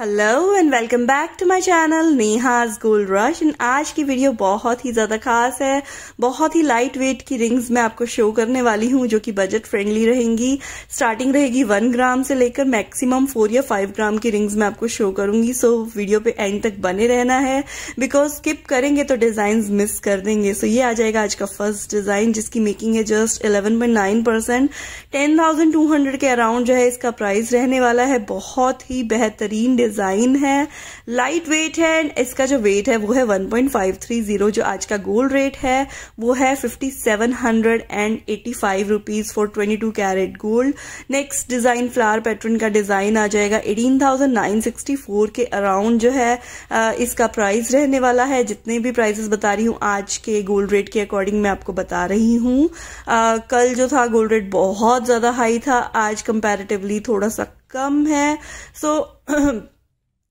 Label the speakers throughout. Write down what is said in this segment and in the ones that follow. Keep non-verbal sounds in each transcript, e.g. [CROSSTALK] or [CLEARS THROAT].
Speaker 1: hello and welcome back to my channel Neha's gold rush and आज की video बहुत ही ज़्यादा खास है बहुत ही लाइट वेट की रिंग्स मैं आपको शो करने वाली हूँ जो कि बजट फ्रेंडली रहेंगी स्टार्टिंग रहेगी वन ग्राम से लेकर मैक्सिमम फोर या फाइव ग्राम की रिंग्स मैं आपको शो करूंगी सो so, वीडियो पे एंड तक बने रहना है बिकॉज स्किप करेंगे तो डिजाइन मिस कर देंगे सो so, ये आ जाएगा आज का फर्स्ट डिजाइन जिसकी मेकिंग है just eleven point nine percent ten thousand two hundred के अराउंड जो है इसका प्राइस रहने वाला है बहुत ही बेहतरीन डिजाइन है लाइट वेट है इसका जो वेट है वो है 1.530 जो आज का गोल्ड रेट है वो है 5785 rupees for 22 carat gold next design flower pattern का डिजाइन आ जाएगा 18,964 के अराउंड जो है इसका प्राइस रहने वाला है जितने भी प्राइसेस बता रही हूँ आज के गोल्ड रेट के अकॉर्डिंग मैं आपको बता रही हूँ कल जो था गोल्ड रेट बहुत ज्यादा हाई था आज कंपेरेटिवली थोड़ा सा कम है सो so, [CLEARS THROAT]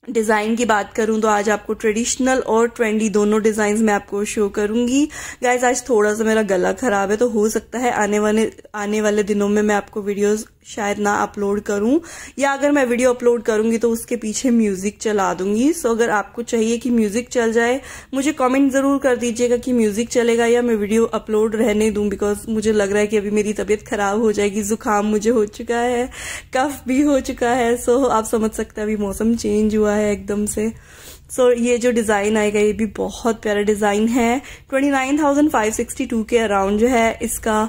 Speaker 1: डिज़ाइन की बात करूं तो आज आपको ट्रेडिशनल और ट्रेंडी दोनों डिज़ाइन मैं आपको शो करूंगी गाइज आज थोड़ा सा मेरा गला खराब है तो हो सकता है आने वाले आने वाले दिनों में मैं आपको वीडियोस शायद ना अपलोड करूं या अगर मैं वीडियो अपलोड करूंगी तो उसके पीछे म्यूजिक चला दूंगी सो अगर आपको चाहिए कि म्यूजिक चल जाए मुझे कॉमेंट जरूर कर दीजिएगा कि म्यूजिक चलेगा या मैं वीडियो अपलोड रहने दूं बिकॉज मुझे लग रहा है कि अभी मेरी तबीयत खराब हो जाएगी जुकाम मुझे हो चुका है कफ भी हो चुका है सो आप समझ सकते हैं अभी मौसम चेंज हुआ हुआ है एकदम से सो so, ये जो डिज़ाइन आएगा ये भी बहुत प्यारा डिज़ाइन है 29,562 के अराउंड जो है इसका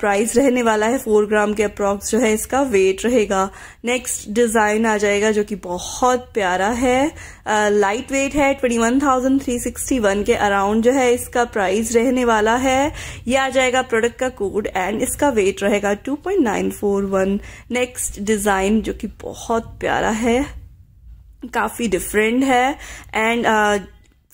Speaker 1: प्राइस रहने वाला है फोर ग्राम के अप्रॉक्स जो है इसका वेट रहेगा नेक्स्ट डिज़ाइन आ जाएगा जो कि बहुत प्यारा है लाइट वेट है 21,361 के अराउंड जो है इसका प्राइस रहने वाला है ये आ जाएगा प्रोडक्ट का कोड एंड इसका वेट रहेगा टू नेक्स्ट डिज़ाइन जो कि बहुत प्यारा है काफ़ी डिफरेंट है एंड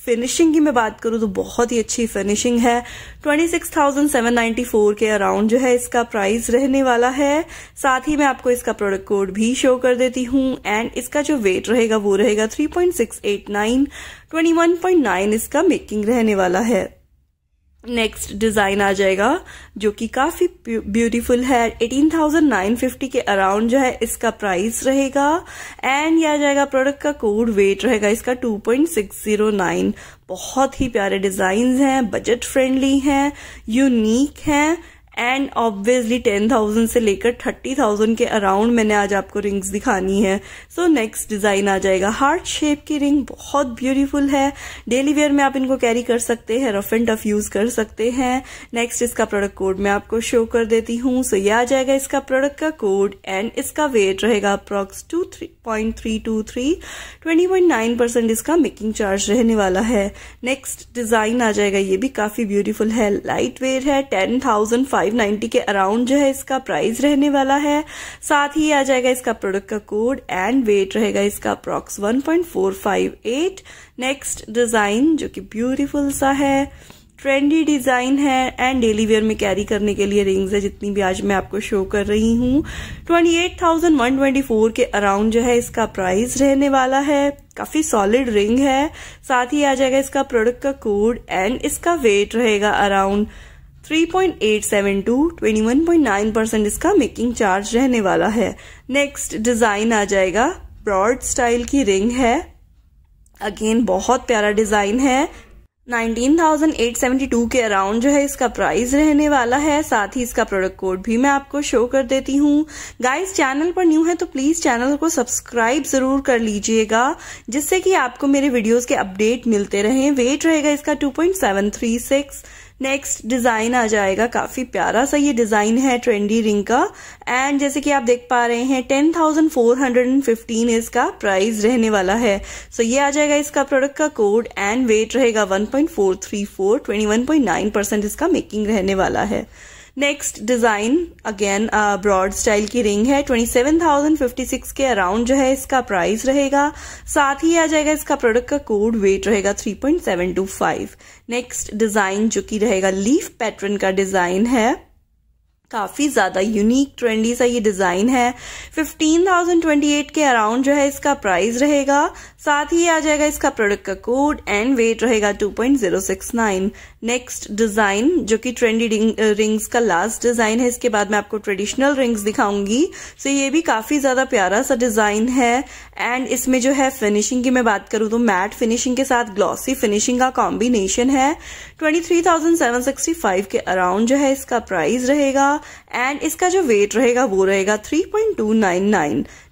Speaker 1: फिनिशिंग uh, की मैं बात करूँ तो बहुत ही अच्छी फिनिशिंग है 26,794 के अराउंड जो है इसका प्राइस रहने वाला है साथ ही मैं आपको इसका प्रोडक्ट कोड भी शो कर देती हूँ एंड इसका जो वेट रहेगा वो रहेगा 3.689 21.9 इसका मेकिंग रहने वाला है नेक्स्ट डिज़ाइन आ जाएगा जो कि काफ़ी ब्यूटीफुल है 18,950 के अराउंड जो है इसका प्राइस रहेगा एंड ये आ जाएगा प्रोडक्ट का कोड वेट रहेगा इसका 2.609 बहुत ही प्यारे डिज़ाइन हैं बजट फ्रेंडली हैं यूनिक हैं एंड ऑब्वियसली टेन थाउजेंड से लेकर थर्टी थाउजेंड के अराउंड मैंने आज आपको रिंग्स दिखानी है सो नेक्स्ट डिजाइन आ जाएगा हार्ट शेप की रिंग बहुत ब्यूटीफुल है डेली वेयर में आप इनको कैरी कर सकते हैं रफ एंड टफ यूज कर सकते हैं नेक्स्ट इसका प्रोडक्ट कोड मैं आपको शो कर देती हूँ सो so, ये आ जाएगा इसका प्रोडक्ट का कोड एंड इसका वेट रहेगा approx two three point three two three twenty point nine percent इसका मेकिंग चार्ज रहने वाला है नेक्स्ट डिजाइन आ जाएगा ये भी काफी ब्यूटीफुल है लाइट वेयर है टेन थाउजेंड फाइव 590 के अराउंड जो है इसका प्राइस रहने वाला है साथ ही आ जाएगा इसका प्रोडक्ट का कोड एंड वेट रहेगा इसका अप्रॉक्स 1.458 नेक्स्ट डिजाइन जो कि ब्यूटीफुल सा है ट्रेंडी डिजाइन है एंड डेली वेयर में कैरी करने के लिए रिंग्स है जितनी भी आज मैं आपको शो कर रही हूँ 28,124 के अराउंड जो है इसका प्राइस रहने वाला है काफी सॉलिड रिंग है साथ ही आ जाएगा इसका प्रोडक्ट का कोड एंड इसका वेट रहेगा अराउंड 3.872 पॉइंट परसेंट इसका मेकिंग चार्ज रहने वाला है नेक्स्ट डिजाइन आ जाएगा ब्रॉड स्टाइल की रिंग है अगेन बहुत प्यारा डिजाइन है 19,872 के अराउंड जो है इसका प्राइस रहने वाला है साथ ही इसका प्रोडक्ट कोड भी मैं आपको शो कर देती हूँ गाइस चैनल पर न्यू है तो प्लीज चैनल को सब्सक्राइब जरूर कर लीजिएगा जिससे कि आपको मेरे वीडियोस के अपडेट मिलते रहें वेट रहेगा इसका 2.736 नेक्स्ट डिजाइन आ जाएगा काफी प्यारा सा ये डिजाइन है ट्रेंडी रिंग का एंड जैसे कि आप देख पा रहे हैं ten thousand four hundred and fifteen इसका प्राइस रहने वाला है सो so ये आ जाएगा इसका प्रोडक्ट का कोड एंड वेट रहेगा one point four three four twenty one point nine percent इसका मेकिंग रहने वाला है next design again broad style की रिंग है 27,056 के अराउंड जो है इसका प्राइस रहेगा साथ ही आ जाएगा इसका प्रोडक्ट का कोड वेट रहेगा 3.725 नेक्स्ट डिजाइन जो कि रहेगा लीफ पैटर्न का डिजाइन है काफी ज्यादा यूनिक ट्रेंडी सा ये डिजाइन है 15,028 के अराउंड जो है इसका प्राइस रहेगा साथ ही आ जाएगा इसका प्रोडक्ट का कोड एंड वेट रहेगा 2.069 नेक्स्ट डिजाइन जो कि ट्रेंडी रिंग्स uh, का लास्ट डिजाइन है इसके बाद मैं आपको ट्रेडिशनल रिंग्स दिखाऊंगी सो so, ये भी काफी ज्यादा प्यारा सा डिजाइन है एंड इसमें जो है फिनिशिंग की मैं बात करूं तो मैट फिनिशिंग के साथ ग्लॉसी फिनिशिंग का कॉम्बिनेशन है 23,765 के अराउंड जो है इसका प्राइस रहेगा एंड इसका जो वेट रहेगा वो रहेगा थ्री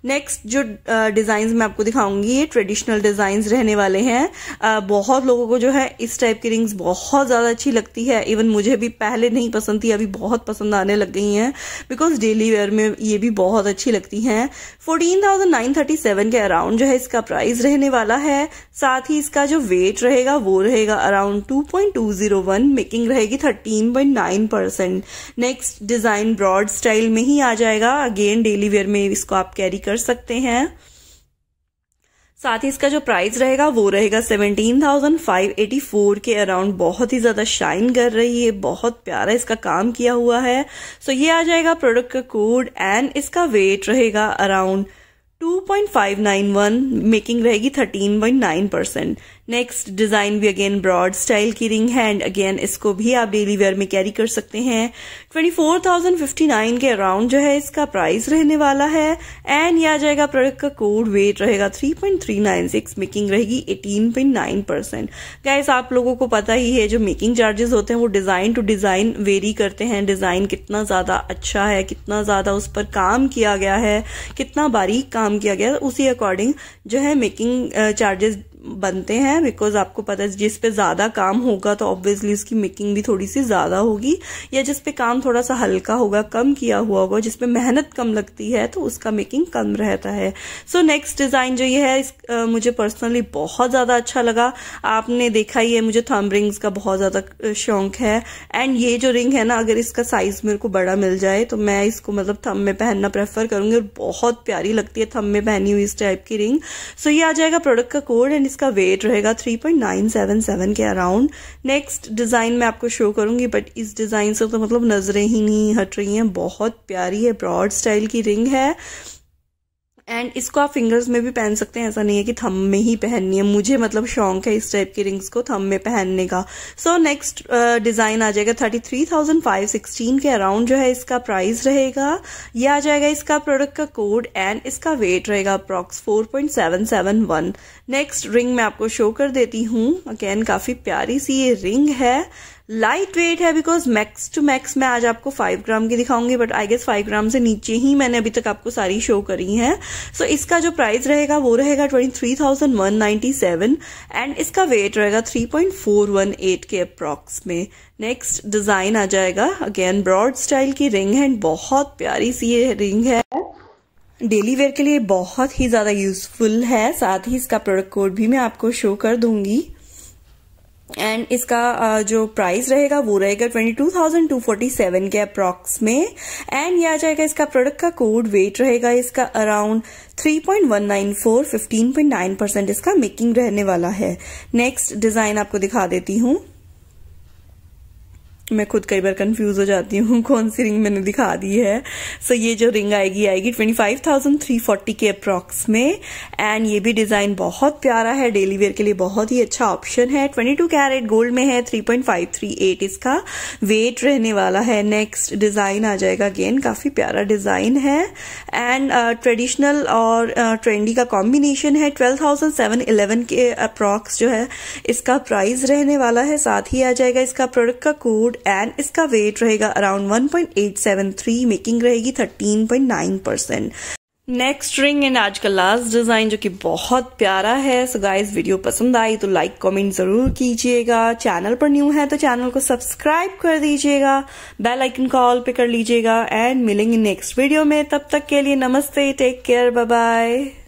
Speaker 1: नेक्स्ट जो डिज़ाइन uh, मैं आपको दिखाऊंगी ये ट्रेडिशनल डिजाइन रहने वाले हैं uh, बहुत लोगों को जो है इस टाइप की रिंग्स बहुत ज़्यादा अच्छी लगती है इवन मुझे भी पहले नहीं पसंद थी अभी बहुत पसंद आने लग गई हैं बिकॉज डेली वेयर में ये भी बहुत अच्छी लगती हैं fourteen thousand nine thirty seven के अराउंड जो है इसका प्राइस रहने वाला है साथ ही इसका जो वेट रहेगा वो रहेगा around two point two zero one making रहेगी thirteen point nine percent next design broad style में ही आ जाएगा अगेन डेली वेयर में इसको आप कैरी कर सकते हैं साथ ही इसका जो प्राइस रहेगा वो रहेगा seventeen thousand five eighty four के अराउंड बहुत ही ज़्यादा शाइन कर रही है बहुत प्यारा इसका काम किया हुआ है सो so ये आ जाएगा प्रोडक्ट का कोड एंड इसका वेट रहेगा अराउंड 2.591 मेकिंग रहेगी 13.9 परसेंट नेक्स्ट डिजाइन भी अगेन ब्रॉड स्टाइल की रिंग है एंड अगेन इसको भी आप डेली वेयर में कैरी कर सकते हैं 24,059 के अराउंड जो है इसका प्राइस रहने वाला है एंड यह आ जाएगा प्रोडक्ट का कोड वेट रहेगा 3.396 मेकिंग रहेगी 18.9 परसेंट गैस आप लोगों को पता ही है जो मेकिंग चार्जेस होते हैं वो डिजाइन टू डिजाइन वेरी करते हैं डिजाइन कितना ज्यादा अच्छा है कितना ज्यादा उस पर काम किया गया है कितना बारीक काम किया गया उसी अकॉर्डिंग जो है मेकिंग चार्जेस बनते हैं बिकॉज आपको पता है जिस पे ज़्यादा काम होगा तो ऑब्वियसली उसकी मेकिंग भी थोड़ी सी ज़्यादा होगी या जिस पे काम थोड़ा सा हल्का होगा कम किया हुआ होगा जिस पे मेहनत कम लगती है तो उसका मेकिंग कम रहता है सो नेक्स्ट डिज़ाइन जो ये है इस, आ, मुझे पर्सनली बहुत ज़्यादा अच्छा लगा आपने देखा ही है मुझे थम रिंग्स का बहुत ज़्यादा शौक है एंड ये जो रिंग है ना अगर इसका साइज़ मेरे को बड़ा मिल जाए तो मैं इसको मतलब थम में पहनना प्रेफर करूंगी और बहुत प्यारी लगती है थम में पहनी हुई इस टाइप की रिंग सो so, ये आ जाएगा प्रोडक्ट का कोड एंड इसका वेट रहेगा 3.977 के अराउंड नेक्स्ट डिज़ाइन मैं आपको शो करूंगी बट इस डिज़ाइन से तो मतलब नज़रें ही नहीं हट रही हैं बहुत प्यारी है ब्रॉड स्टाइल की रिंग है एंड इसको आप फिंगर्स में भी पहन सकते हैं ऐसा नहीं है कि थम में ही पहननी है मुझे मतलब शौक है इस टाइप की रिंग्स को थम में पहनने का सो नेक्स्ट डिजाइन आ जाएगा thirty three thousand five sixteen के अराउंड जो है इसका प्राइस रहेगा ये आ जाएगा इसका प्रोडक्ट का कोड एंड इसका वेट रहेगा approx four point seven seven one next ring मैं आपको शो कर देती हूँ अगेन काफी प्यारी सी ये रिंग है लाइट वेट है बिकॉज मैक्स टू मैक्स मैं आज आपको फाइव ग्राम की दिखाऊंगी but I guess five gram से नीचे ही मैंने अभी तक आपको सारी शो करी है सो so, इसका जो प्राइस रहेगा वो रहेगा twenty three thousand one ninety seven and इसका वेट रहेगा three point four one eight के अप्रॉक्स में नेक्स्ट डिजाइन आ जाएगा अगेन ब्रॉड स्टाइल की रिंग है एंड बहुत प्यारी सी ये रिंग है डेली वेयर के लिए बहुत ही ज़्यादा यूजफुल है साथ ही इसका प्रोडक्ट कोड भी मैं आपको शो कर दूंगी एंड इसका जो प्राइस रहेगा वो रहेगा twenty two thousand two forty seven के अप्रॉक्स में एंड ये आ जाएगा इसका प्रोडक्ट का कोड वेट रहेगा इसका around three point one nine four fifteen point nine percent इसका मेकिंग रहने वाला है नेक्स्ट डिजाइन आपको दिखा देती हूँ मैं खुद कई बार कंफ्यूज हो जाती हूँ [LAUGHS] कौन सी रिंग मैंने दिखा दी है सो so, ये जो रिंग आएगी आएगी twenty five thousand three forty के अप्रॉक्स में एंड ये भी डिज़ाइन बहुत प्यारा है डेली वेयर के लिए बहुत ही अच्छा ऑप्शन है ट्वेंटी टू कैरेट गोल्ड में है three point five three eight इसका वेट रहने वाला है नेक्स्ट डिज़ाइन आ जाएगा अगेन काफ़ी प्यारा डिज़ाइन है एंड ट्रेडिशनल uh, और ट्रेंडी uh, का कॉम्बिनेशन है ट्वेल्व थाउजेंड सेवन इलेवन के अप्रॉक्स जो है इसका प्राइस रहने वाला है साथ ही आ जाएगा इसका प्रोडक्ट का कोड एंड इसका वेट रहेगा अराउंड 1.873 मेकिंग रहेगी 13.9 परसेंट नेक्स्ट रिंग एंड आज का लास्ट डिजाइन जो कि बहुत प्यारा है सो so गाइस वीडियो पसंद आई तो लाइक कमेंट जरूर कीजिएगा चैनल पर न्यू है तो चैनल को सब्सक्राइब कर दीजिएगा बेल आइकन को ऑल पे कर लीजिएगा एंड मिलेंगे नेक्स्ट वीडियो में तब तक के लिए नमस्ते टेक केयर बाय बाय